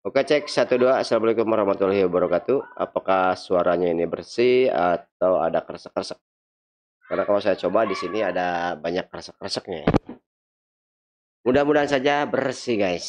Oke cek satu dua Assalamualaikum warahmatullahi wabarakatuh Apakah suaranya ini bersih atau ada kresek-kresek Karena kalau saya coba di sini ada banyak kresek-kreseknya ya. Mudah-mudahan saja bersih guys